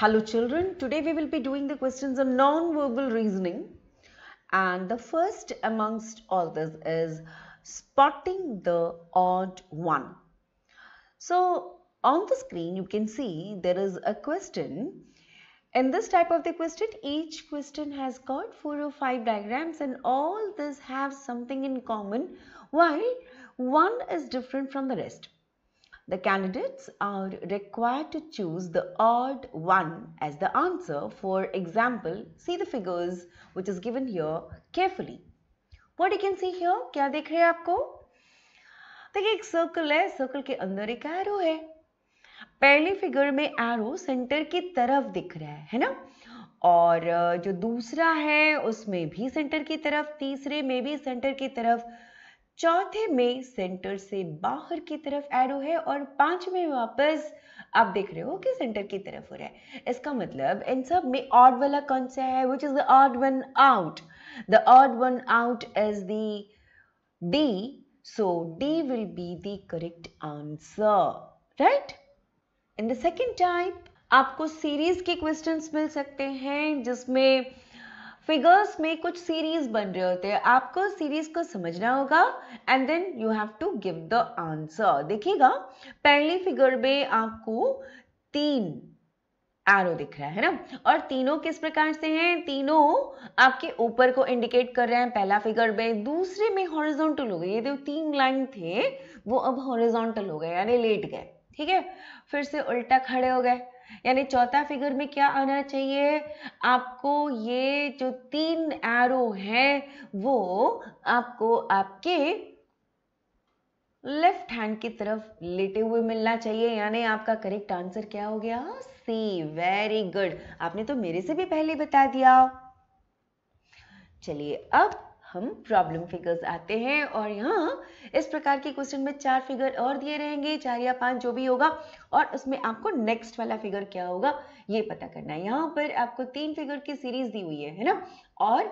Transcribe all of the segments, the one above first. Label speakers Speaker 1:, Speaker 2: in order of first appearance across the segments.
Speaker 1: Hello children, today we will be doing the questions on non-verbal reasoning and the first amongst all this is spotting the odd one. So on the screen you can see there is a question. In this type of the question, each question has got 4 or 5 diagrams and all this have something in common while one is different from the rest. The candidates are required to choose the odd one as the answer. For example, see the figures which is given here carefully. What you can see here, क्या देख रहे हैं आपको देखिए एक circle है circle के अंदर एक एरो है पहले फिगर में एरो सेंटर की तरफ दिख रहा है है ना और जो दूसरा है उसमें भी सेंटर की तरफ तीसरे में भी सेंटर की तरफ चौथे में सेंटर से बाहर की तरफ एरो है और पांचवें में वापस आप देख रहे हो कि सेंटर की तरफ हो रहा है इसका मतलब इन सब में ऑड वाला कौन सा है which is the odd one out the odd one out is the D so D will be the correct answer right in the second type आपको सीरीज के क्वेश्चंस मिल सकते हैं जिसमें फिगर्स में कुछ सीरीज बन रहे होते हैं आपको सीरीज को समझना होगा and then you have to give the answer देखिएगा पहली फिगर में आपको तीन एरो दिख रहा है ना और तीनों किस प्रकार से हैं तीनों आपके ऊपर को इंडिकेट कर रहे हैं पहला फिगर में दूसरे में हॉरिजॉन्टल हो गए ये जो तीन लाइन थे वो अब हॉरिजॉन्टल हो गए यानी लेट गए ठीक है फिर से उल्टा खड़े हो गए यानी चौथा फिगर में क्या आना चाहिए आपको ये जो तीन एरो है वो आपको आपके लेफ्ट हैंड की तरफ लेटे हुए मिलना चाहिए यानी आपका करेक्ट आंसर क्या हो गया सी वेरी गुड आपने तो मेरे से भी पहले बता दिया चलिए अब हम प्रॉब्लम फिगर्स आते हैं और यहाँ इस प्रकार के क्वेश्चन में चार फिगर और दिए रहेंगे चार या पांच जो भी होगा और उसमें आपको नेक्स्ट वाला फिगर क्या होगा ये पता करना है यहाँ पर आपको तीन फिगर की सीरीज दी हुई है है ना और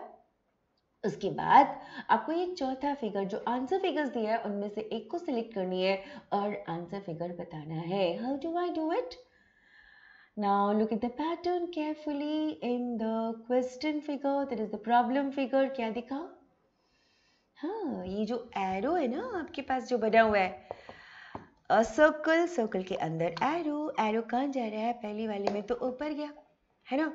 Speaker 1: उसके बाद आपको ये चौथा फिगर जो आंसर फिगर्स दिया है उनमें से एक को सिलेक्ट करनी है और आंसर फिगर बताना है how do I do it Now look at the pattern carefully in the question figure, that is the problem figure. क्या दिखा हाँ ये जो एरो है ना आपके पास जो बना हुआ है अ सर्कल सर्कल के अंदर एरो एरो कहाँ जा रहा है पहली वाले में तो ऊपर गया है ना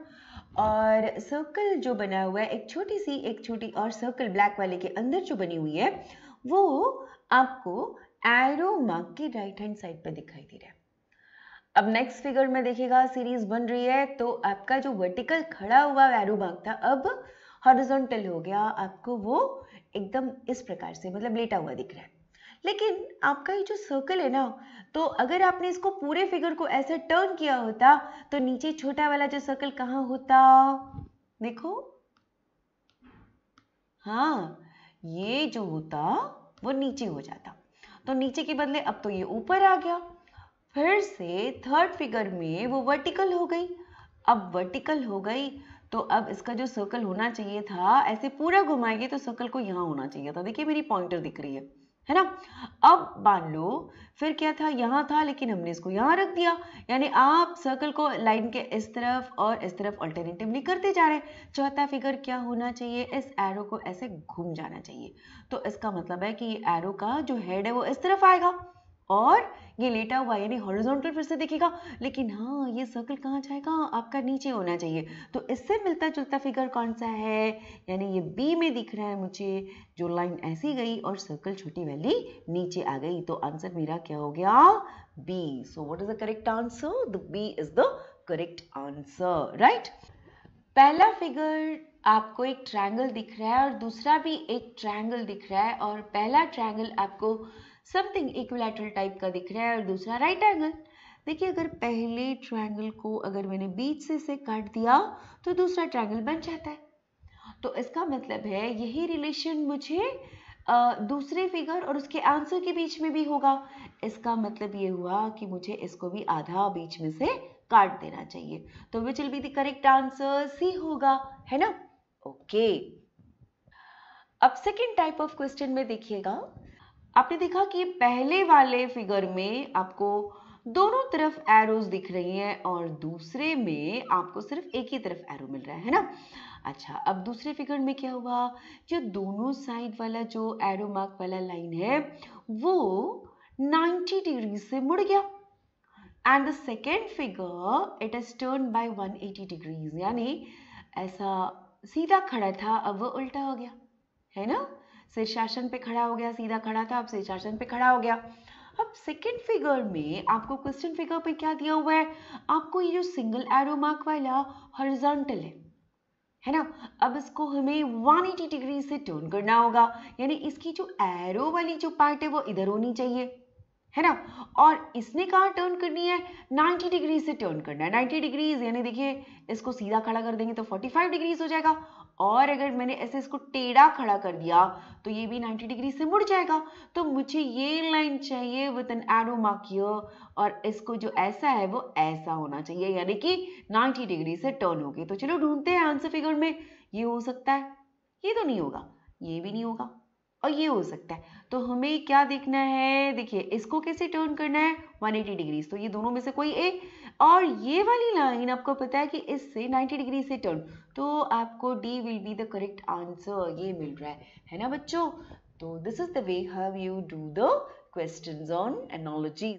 Speaker 1: और सर्कल जो बना हुआ है एक छोटी सी एक छोटी और सर्कल ब्लैक वाले के अंदर जो बनी हुई है वो आपको एरो मार्क के राइट हैंड साइड पर दिखाई दे रहा है अब नेक्स्ट फिगर में देखिएगा सीरीज बन रही है तो आपका जो वर्टिकल खड़ा हुआ एरो मार्क था अब हॉरिजॉन्टल हो गया आपको वो एकदम इस प्रकार से मतलब लेटा हुआ दिख रहा है लेकिन आपका ये जो सर्कल है ना तो अगर आपने इसको पूरे फिगर को ऐसे टर्न किया होता तो नीचे छोटा वाला जो सर्कल कहाँ होता देखो हाँ ये जो होता वो नीचे हो जाता तो नीचे के बदले अब तो ये ऊपर आ गया फिर से थर्ड फिगर में वो वर्टिकल हो गई अब वर्टिकल हो गई तो अब इसका जो सर्कल होना चाहिए था ऐसे पूरा घुमाएंगे तो सर्कल को यहाँ होना चाहिए था देखिए मेरी पॉइंटर दिख रही है है ना अब मान लो फिर क्या था यहाँ था लेकिन हमने इसको यहाँ रख दिया यानी आप सर्कल को लाइन के इस तरफ और इस तरफ अल्टरनेटिवली करते जा रहे हैं चौथा फिगर क्या होना चाहिए इस एरो को ऐसे घूम जाना चाहिए तो इसका मतलब है कि ये एरो का जो हेड है वो इस तरफ आएगा और ये लेटा हुआ यानी हॉरिजॉन्टल फिर से दिखेगा लेकिन हाँ ये सर्कल कहाँ जाएगा आपका नीचे होना चाहिए तो इससे मिलता जुलता फिगर कौन सा है यानी ये बी में दिख रहा है मुझे जो लाइन ऐसी गई और सर्कल छोटी वाली नीचे आ गई तो आंसर मेरा क्या हो गया B so what is the correct answer the B is the correct answer right पहला फिगर आपको एक ट्रायंगल दिख रहा है और दूसरा भी एक ट्रायंगल दिख रहा है और पहला ट्रायंगल आपको समथिंग इक्विलैटरल टाइप का दिख रहा है और दूसरा राइट एंगल देखिए अगर पहले ट्रायंगल को अगर मैंने बीच से इसे काट दिया तो दूसरा ट्रायंगल बन जाता है तो इसका मतलब है यही रिलेशन मुझे आ, दूसरे फिगर और उसके आंसर के बीच में भी होगा इसका मतलब ये हुआ कि मुझे इसको भी आधा बीच में से काट देना चाहिए तो which will be the correct answer C होगा है ना ओके okay. अब सेकेंड टाइप ऑफ क्वेश्चन में देखिएगा आपने देखा कि पहले वाले फिगर में आपको दोनों तरफ एरोज दिख रही हैं और दूसरे में आपको सिर्फ एक ही तरफ एरो मिल रहा है ना अच्छा अब दूसरे फिगर में क्या हुआ जो दोनों साइड वाला जो एरो मार्क वाला लाइन है वो 90 डिग्री से मुड़ गया and the second figure it is turn by 180 degrees यानी ऐसा सीधा खड़ा था अब वो उल्टा हो गया है ना शीर्षासन पे खड़ा हो गया सीधा खड़ा था अब शीर्षासन पे खड़ा हो गया अब सेकेंड फिगर में आपको क्वेश्चन फिगर पे क्या दिया हुआ है आपको ये जो सिंगल एरो मार्क वाला हॉरिजॉन्टल है है ना अब इसको हमें 180 डिग्री से टर्न करना होगा यानी इसकी जो एरो वाली जो पार्ट है वो इधर होनी चाहिए है ना और इसने कहा टर्न करनी है 90 डिग्री से टर्न करना है 90 डिग्रीज यानी देखिए इसको सीधा खड़ा कर देंगे तो 45 डिग्रीज हो जाएगा और अगर मैंने ऐसे इसको टेढ़ा खड़ा कर दिया तो ये भी 90 डिग्री से मुड़ जाएगा तो मुझे ये लाइन चाहिए विद एन एरो और इसको जो ऐसा है वो ऐसा होना चाहिए यानी कि 90 डिग्री से टर्न होगी तो चलो ढूंढते हैं आंसर फिगर में ये हो सकता है ये तो नहीं होगा ये भी नहीं होगा और ये हो सकता है तो हमें क्या देखना है देखिए इसको कैसे टर्न करना है 180 डिग्रीज तो ये दोनों में से कोई एक और ये वाली लाइन आपको पता है कि इससे 90 डिग्री से टर्न तो आपको D will be the correct answer ये मिल रहा है है ना बच्चों तो this is the way have you do the questions on analogy